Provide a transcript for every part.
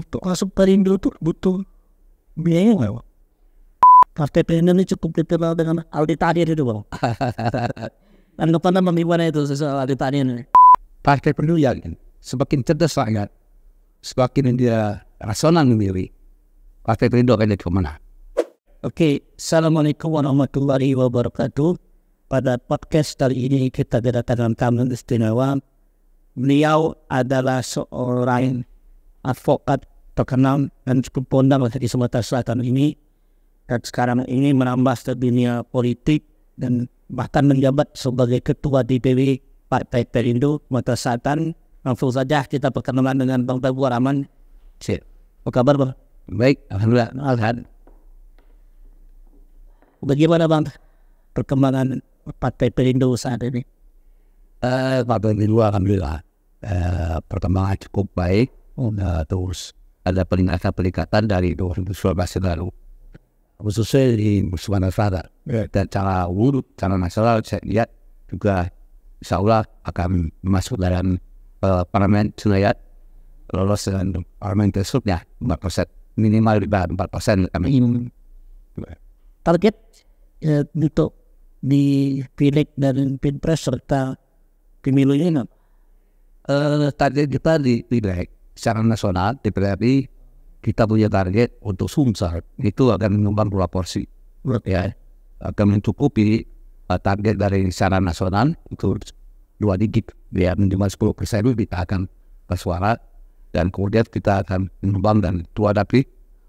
untuk masuk ke Indo itu butuh biaya nggak bang? Partai PNN ini cukup dikenal dengan Aldi Tahir itu bang. nama bagaimana itu sesuai Aldi Tahir Partai penuh yakin semakin cerdas rakyat, semakin dia rasional memilih, partai perindo akan jadi kemana. Oke, Assalamualaikum warahmatullahi wabarakatuh. Pada podcast kali ini kita kedatangan tamu istimewa. Beliau adalah seorang advokat terkenal dan cukup kondang di Sumatera Selatan ini dan sekarang ini menambah ke dunia politik dan bahkan menjabat sebagai ketua DPW Partai Perindo Sumatera Selatan langsung saja kita perkenalan dengan Bang Teguh Rahman Sip. apa kabar Bang? Baik, Alhamdulillah Alhamdulillah Bagaimana Bang perkembangan Partai Perindo saat ini? Eh, Partai Perindo Alhamdulillah eh, perkembangan cukup baik Nah, terus ada peningkatan-peningkatan dari 2019 lalu khususnya di Sumatera Selatan yeah. dan cara urut cara nasional saya lihat juga insya Allah akan masuk dalam uh, parlemen Sunayat lolos dengan parlemen tersebutnya empat persen minimal di bawah empat persen kami ya. target ya, untuk di pilek dan pilpres serta pemilu ini uh, eh, target kita di pileg secara nasional DPR kita punya target untuk sumsel itu akan menyumbang dua porsi ya akan mencukupi uh, target dari secara nasional itu dua digit ya minimal sepuluh persen kita akan bersuara dan kemudian kita akan menyumbang dan dua dapil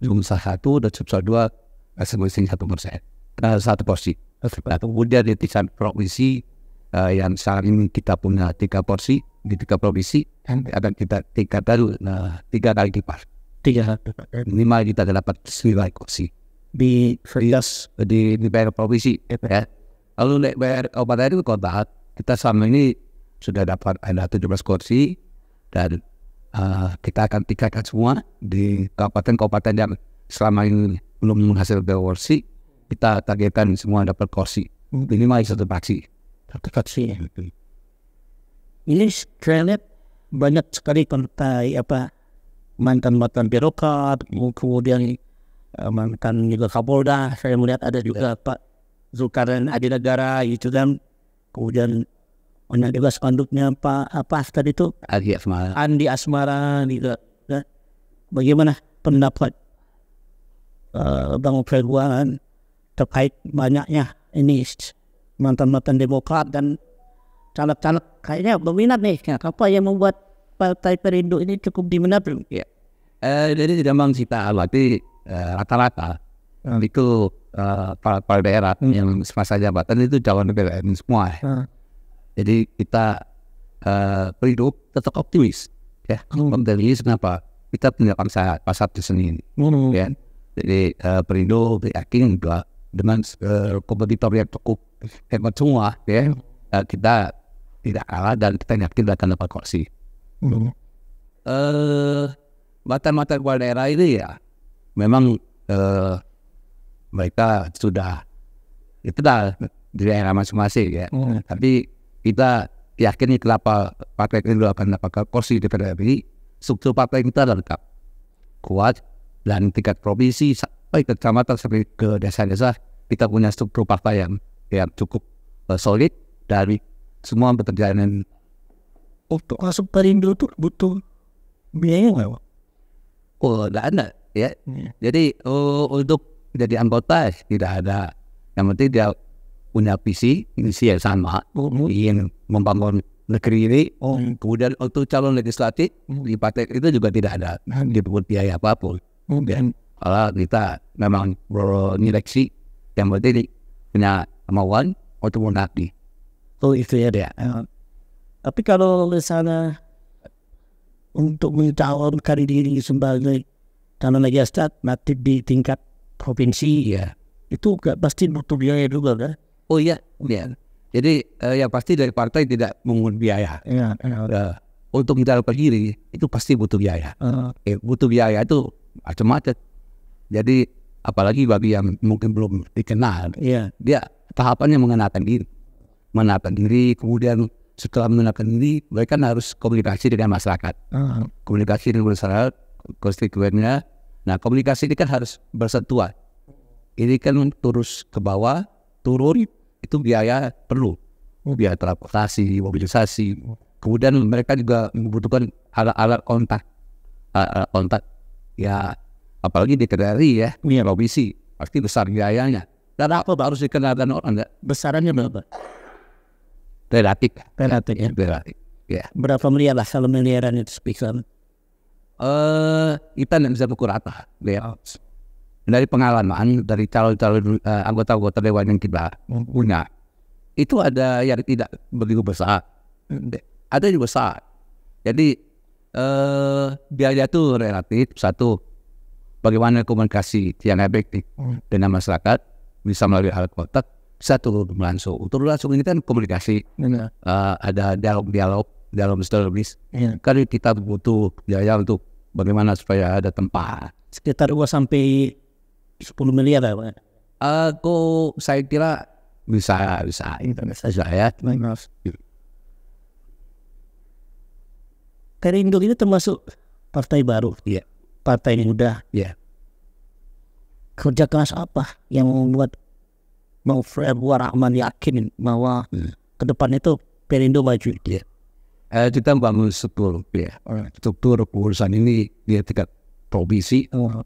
sumsel satu dan sumsel dua masing-masing satu persen nah, satu porsi nah, kemudian di tingkat provinsi uh, yang saat ini kita punya tiga porsi di tiga provinsi akan kita tingkatkan nah, tiga kali lipat tiga minimal kita dapat sembilan kursi di Ferdas di di daerah provinsi iya. ya. lalu di daerah kabupaten itu kota kita selama ini sudah dapat ada tujuh belas kursi dan uh, kita akan tingkatkan semua di kabupaten-kabupaten yang selama ini belum menghasilkan kursi kita targetkan semua dapat kursi hmm. minimal satu kursi sih Ini saya lihat banyak sekali kontai apa mantan mantan birokrat, kemudian eh, mantan juga Kapolda. Saya melihat ada juga ya. Pak Zulkarnain Negara itu kan. Kemudian banyak juga konduknya Pak apa tadi itu Andi Asmara. Andi Asmara gitu. Ya. Bagaimana pendapat uh, Bang Ferguan terkait banyaknya ini mantan-mantan Demokrat dan caleg-caleg kayaknya berminat nih. Apa yang membuat Partai Perindo ini cukup diminati? Ya. Eh, jadi tidak memang kita berarti eh, rata-rata hmm. itu uh, eh, para, daerah hmm. yang semasa jabatan itu calon ini semua. Ya. Hmm. Jadi kita uh, Perindo tetap optimis. Ya, hmm. optimis kenapa? Kita punya pasar, pasar di sini. Hmm. Ya. Jadi uh, Perindo yakin bahwa dengan uh, kompetitor yang cukup hebat semua ya uh, kita tidak kalah dan kita yakin akan dapat kursi. Mm. Uh, mata-mata kepala daerah ini ya memang uh, mereka sudah itu dah di daerah masing-masing ya. Mm. Tapi kita yakin kenapa partai kita akan dapat kursi di DPR ini. struktur partai kita lengkap kuat dan tingkat provinsi baik ke kecamatan sampai ke desa-desa kita punya struktur partai yang yang cukup uh, solid dari semua pekerjaan untuk oh, masuk perindo itu butuh biaya nggak oh tidak ada ya yeah. jadi uh, untuk jadi anggota tidak ada yang penting dia punya visi visi yang sama oh, oh. ingin membangun negeri ini oh. kemudian untuk calon legislatif hmm. di partai itu juga tidak ada dibuat biaya apapun oh. dan kalau kita memang bernileksi yang berarti punya kemauan untuk mengabdi. Oh itu ya dia. Eh, tapi kalau di sana untuk mencalonkan diri sebagai calon lagi astad mati di tingkat provinsi ya itu gak pasti butuh biaya juga kan? Oh iya, iya. Jadi uh, ya pasti dari partai tidak mengungut biaya. Ya, ya. Uh, untuk mencalonkan diri itu pasti butuh biaya. Uh. Eh, butuh biaya itu macam-macam jadi apalagi bagi yang mungkin belum dikenal, yeah. dia tahapannya mengenalkan diri, mengenalkan diri, kemudian setelah mengenalkan diri, mereka harus komunikasi dengan masyarakat, uh ah. -huh. komunikasi dengan masyarakat konstituennya. Nah, komunikasi ini kan harus bersentuhan. Ini kan terus ke bawah, turun itu biaya perlu, oh. biaya transportasi, mobilisasi. Kemudian mereka juga membutuhkan alat-alat kontak, alat kontak ya apalagi di kedari ya punya komisi pasti besar biayanya dan apa harus kenalan orang nggak? besarannya berapa relatif relatif ya relatif ya berapa miliar lah kalau miliaran itu speaker eh uh, kita nggak bisa ukur apa, ya dari pengalaman dari calon-calon uh, anggota-anggota dewan yang kita punya itu ada yang tidak begitu besar ada yang besar jadi eh, biaya itu relatif satu bagaimana komunikasi yang efektif hmm. dengan masyarakat bisa melalui alat kotak, bisa turun langsung turun langsung ini kan komunikasi uh, ada dialog dialog dalam strategis iya. Kali kita butuh biaya untuk bagaimana supaya ada tempat sekitar 2 sampai 10 miliar ya Pak? Aku saya kira bisa bisa itu bisa saya. Ya. Kerindu ini termasuk partai baru. Iya partai iya. muda ya yeah. kerja keras apa yang membuat mau Februar Rahman yakin bahwa hmm. ke depan itu Perindo maju ya yeah. eh, kita bangun struktur ya yeah. struktur urusan ini dia tingkat provinsi oh.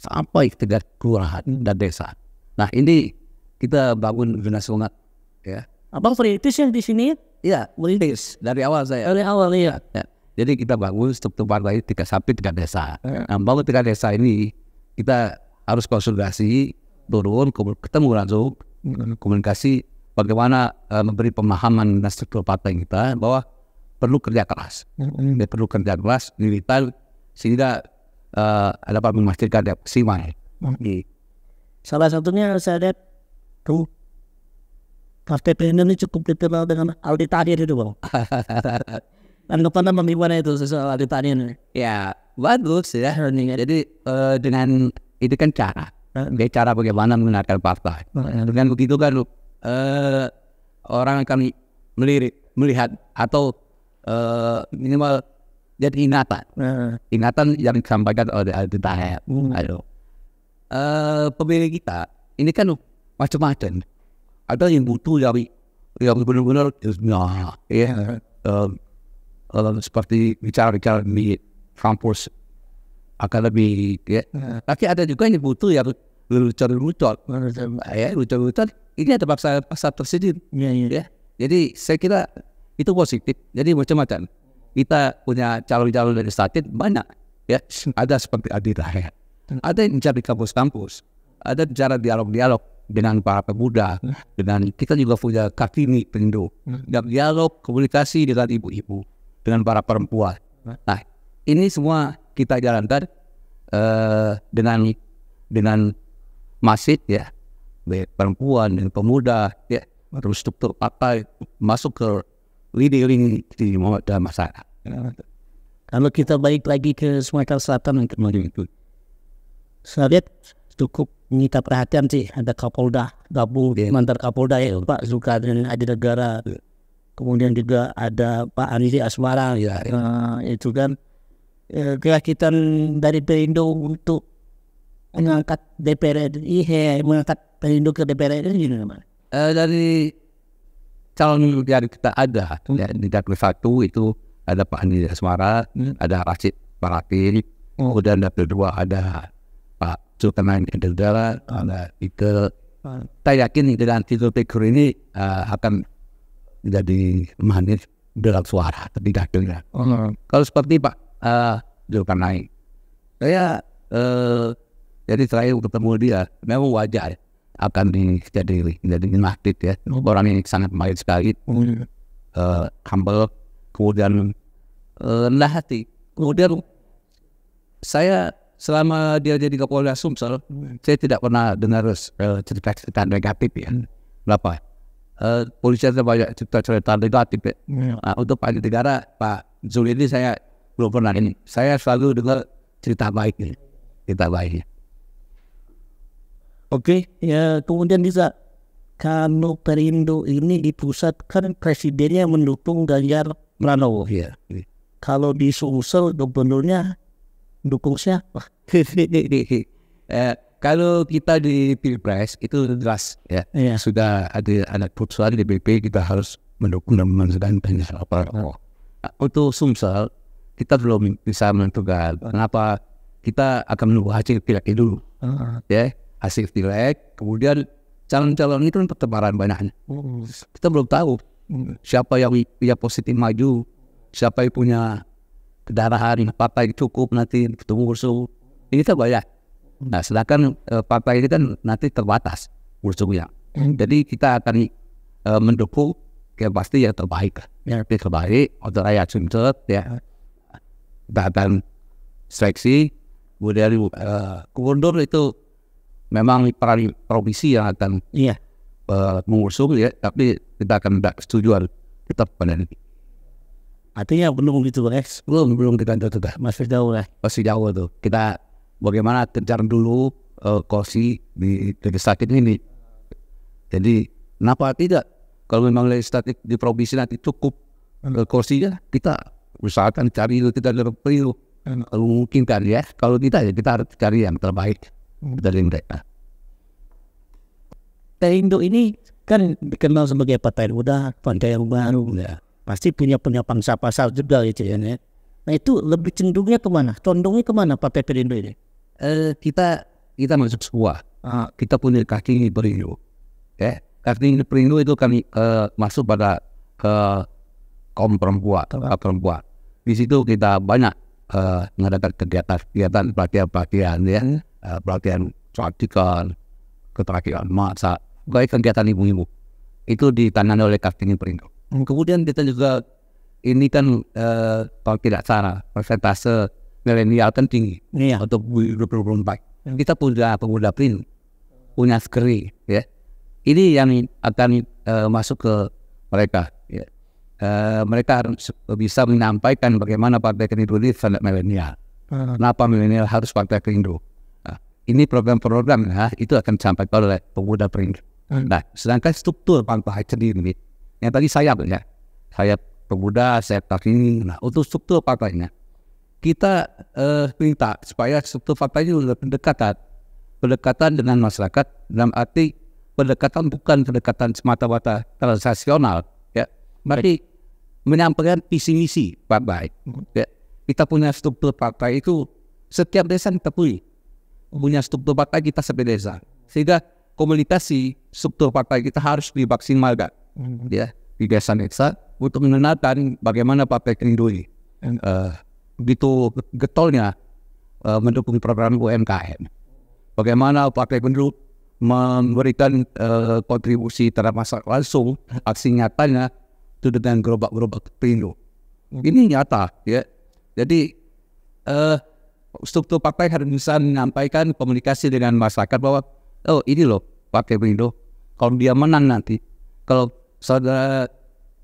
sampai tingkat kelurahan dan desa nah ini kita bangun generasi sungai ya abang kritis yang di sini ya kritis dari awal saya dari awal iya. ya, ya jadi kita bangun struktur partai tiga sapi tiga desa. Nah, bangun tiga desa ini kita harus konsultasi turun ketemu langsung hmm. komunikasi bagaimana uh, memberi pemahaman dan struktur partai kita bahwa perlu kerja keras, mm perlu kerja keras militan sehingga uh, dapat memastikan ada maksimal. Okay. Hmm. Gitu. Salah satunya saya ada tuh Partai PNN ini cukup dikenal dengan Aldi Tahir itu bang. tanggapan apa gimana itu soal ditanya ya bagus ya jadi uh, dengan itu kan cara Oke, cara bagaimana menggunakan partai nah, ya. dengan begitu kan uh, orang akan melirik melihat atau uh, minimal jadi ingatan nah, ya. ingatan yang disampaikan oleh Aldi Tahir uh, hmm. pemilih kita ini kan macam-macam ada yang butuh dari yang benar-benar ya, nah, ya Uh, seperti bicara-bicara di kampus akan lebih ya. Nah. tapi ada juga yang butuh ya lucu lelucon ya lucu lelucon ini ada paksa pasar tersendiri ya, ya jadi saya kira itu positif jadi macam-macam kita punya calon-calon dari statin banyak ya hmm. ada seperti Adita ya hmm. ada yang bicara kampus-kampus ada bicara dialog-dialog dengan para pemuda hmm. dengan kita juga punya kartini pendu, dan dialog komunikasi dengan ibu-ibu dengan para perempuan. Nah, ini semua kita jalankan uh, dengan dengan masjid ya, baik perempuan dan pemuda ya, baru struktur apa masuk ke leading di masyarakat. Kalau kita balik lagi ke Sumatera Selatan yang kemarin itu, saya lihat cukup menyita perhatian sih ada Kapolda gabung yeah. Iya. mantan Kapolda ya Pak Zulkarnain Adi Negara yeah kemudian juga ada Pak Arisi Asmara ya, Uh, itu kan uh, kerakitan dari Perindo untuk mengangkat DPR RI mengangkat Perindo ke DPR RI gimana? Uh, eh, dari calon yang kita ada hmm. ya, di dapil satu itu ada Pak Andi Asmara, hmm. ada Rasid Paratir oh. dan dapil dua ada Pak Sultan Hendra, ada Ike. Saya yakin dengan titel figur ini uh, akan jadi manis dalam suara ketika ya. dengar. Oh. Kalau seperti Pak uh, eh, Jokan naik, saya uh, jadi saya ketemu dia, memang wajar ya akan menjadi menjadi masjid ya oh. orang ini sangat baik sekali, oh. uh, humble, kemudian rendah hati, kemudian saya selama dia jadi Kapolda Sumsel, hmm. saya tidak pernah dengar cerita-cerita negatif ya. Hmm. Berapa? uh, eh, ada banyak cerita-cerita negatif ya. Nah, untuk Pak Negara, Pak Zul ini saya belum pernah ini. Saya selalu dengar cerita baik ini, cerita baik. Oke, ya kemudian bisa kalau Perindo ini di pusat dipusatkan presidennya mendukung Ganjar Pranowo. Iya. Kalau di Sulsel gubernurnya dukung siapa? eh, kalau kita di pilpres itu jelas ya yeah. sudah ada anak putusan di DPP kita harus mendukung dan apa oh. Untuk Sumsel kita belum bisa menentukan. Kenapa kita akan menunggu hasil pilek dulu, uh ya hasil pilek. Kemudian calon-calon itu kan pertebaran banyak. uh Kita belum tahu hmm. siapa yang yang positif maju, siapa yang punya kedarahan partai cukup nanti ketemu bersu Ini kita banyak Nah, sedangkan eh, partai ini kan nanti terbatas ujungnya. Hmm. Jadi kita akan eh, mendukung ya pasti yang terbaik, yang terbaik untuk rakyat Sumsel ya. ya. Kita akan seleksi, kemudian dari eh, gubernur itu memang peran provinsi yang akan iya. Uh, mengusung ya, tapi kita akan tidak setuju tetap pada ini. Artinya belum gitu, Rex? Belum, belum kita tentu. Masih jauh lah. Masih jauh tuh. Kita bagaimana kejar dulu uh, eh, kosi di legislatif ini. Jadi kenapa tidak? Kalau memang legislatif di provinsi nanti cukup uh, kursinya, kita usahakan cari itu tidak ada pemilu. Kan. Kalau mungkin kan ya, kalau tidak ya kita harus cari yang terbaik hmm. dari mereka. Tendo ini kan dikenal sebagai partai muda, partai yang baru. Ya. Pasti punya punya pangsa pasar juga gitu ya, ya. Nah itu lebih cenderungnya kemana? Condongnya kemana partai Perindo ini? eh, kita kita masuk sebuah ah. kita punya kaki perindo, ya. Kaki perindo itu kami eh, masuk pada ke eh, kaum perempuan, perempuan. Di situ kita banyak eh, mengadakan kegiatan-kegiatan pelatihan-pelatihan ya, eh, pelatihan praktikal, keterakhiran masa, baik kegiatan ibu-ibu. Itu ditangani oleh Kartini Perindo. Kemudian kita juga ini kan eh, kalau tidak salah persentase milenial kan tinggi iya. untuk 2024. Kita punya pemuda print, punya skri, ya. Ini yang akan uh, masuk ke mereka. Ya. Uh, mereka harus bisa menyampaikan bagaimana Partai kerindu ini sangat milenial. Ah. Kenapa milenial harus Partai kerindu? Nah, ini program-program ya itu akan disampaikan oleh pemuda print. Hmm. Nah, sedangkan struktur partai sendiri yang tadi sayap ya, sayap pemuda, sayap kartini. Nah, untuk struktur partainya kita eh, minta supaya struktur ini juga pendekatan pendekatan dengan masyarakat dalam arti pendekatan bukan pendekatan semata-mata transaksional ya mari menyampaikan visi misi Pak Baik hmm. ya. kita punya struktur partai itu setiap desa kita punya punya struktur partai kita sampai desa sehingga komunikasi struktur partai kita harus malga hmm. ya di desa desa untuk mengenalkan bagaimana partai ini uh, begitu getolnya uh, mendukung program UMKM. Bagaimana partai penduduk memberikan uh, kontribusi terhadap masyarakat langsung aksi nyatanya itu dengan gerobak-gerobak perindu. Hmm. Ini nyata ya. Jadi uh, struktur partai harus bisa menyampaikan komunikasi dengan masyarakat bahwa oh ini loh partai perindo kalau dia menang nanti kalau saudara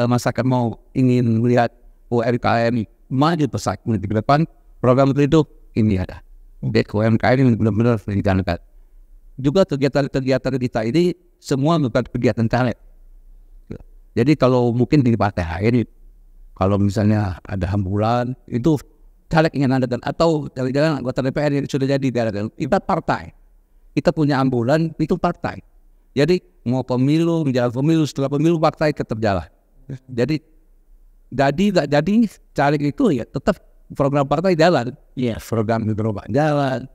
uh, masyarakat mau ingin melihat UMKM maju pesat ke depan program itu ini ada baik hmm. UMKM yang benar-benar dijalankan juga kegiatan-kegiatan kita ini semua bukan kegiatan caleg jadi kalau mungkin di partai ini kalau misalnya ada hambulan itu caleg ingin anda dan atau dari jalan anggota DPR yang sudah jadi diadakan kita partai kita punya ambulan itu partai jadi mau pemilu menjalankan pemilu setelah pemilu partai tetap jalan ya. jadi jadi nggak jadi cari itu ya tetap program partai jalan. ya yeah. Program gerobak jalan.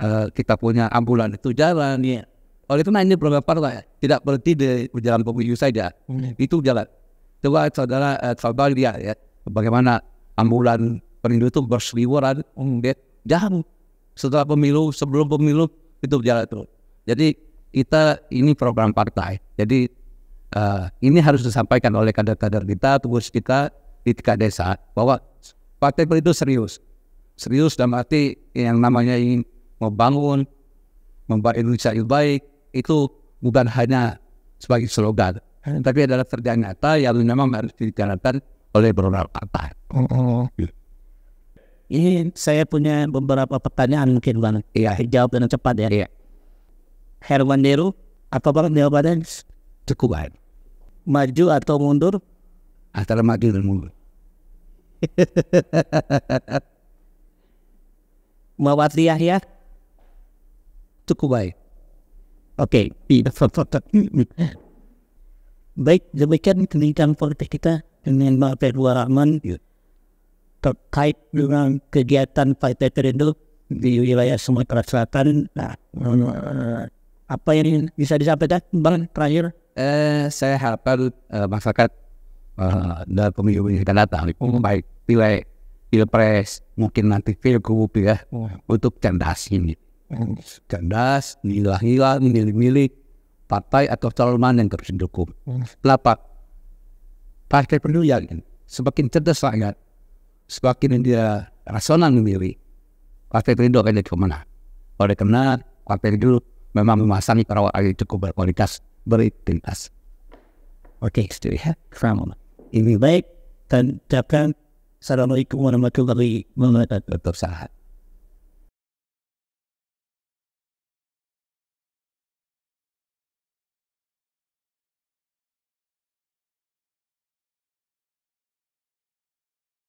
Uh, kita punya ambulan itu jalan. ya Yeah. Oleh karena ini program partai tidak berhenti di jalan pemilu saja. Mm. Itu jalan. Coba saudara uh, lihat ya bagaimana ambulan perindu itu berseliweran dia hmm. ya, jauh setelah pemilu sebelum pemilu itu jalan. terus. Jadi kita ini program partai. Jadi uh, ini harus disampaikan oleh kader-kader kita, tugas kita di tingkat desa bahwa partai politik itu serius, serius dalam arti yang namanya ingin membangun, membuat Indonesia lebih baik itu bukan hanya sebagai slogan, tapi adalah kerja nyata yang memang harus dijalankan oleh beberapa partai. Oh, oh. Ini saya punya beberapa pertanyaan mungkin bang. Iya. Jawab dengan cepat ya. Iya. Herman Deru, apa bang jawabannya? Cukup baik maju atau mundur? Antara maju dan mundur. Mawati Yahya cukup baik. Oke, okay. baik demikian kenaikan politik kita dengan Bapak Fedwa Rahman terkait dengan kegiatan Partai Perindo di wilayah Sumatera Selatan. Nah, eh, apa yang bisa disampaikan bang terakhir? eh, saya harapkan eh, masyarakat eh, dalam pemilu ini akan datang, hmm. hmm. baik pilih pilpres, mungkin nanti pilgub ya, hmm. untuk cerdas ini. Hmm. Cerdas, nilai-nilai, milih-milih partai atau calon mana yang terus didukung. Hmm. Kenapa? Partai perlu yang semakin cerdas rakyat, semakin dia rasional memilih, partai perindo akan jadi pemenang. Oleh karena partai perindo memang memasang perawat air cukup berkualitas berintegritas. Oke, itu ya, keramahan. Ini baik, dan ucapkan Assalamualaikum warahmatullahi wabarakatuh.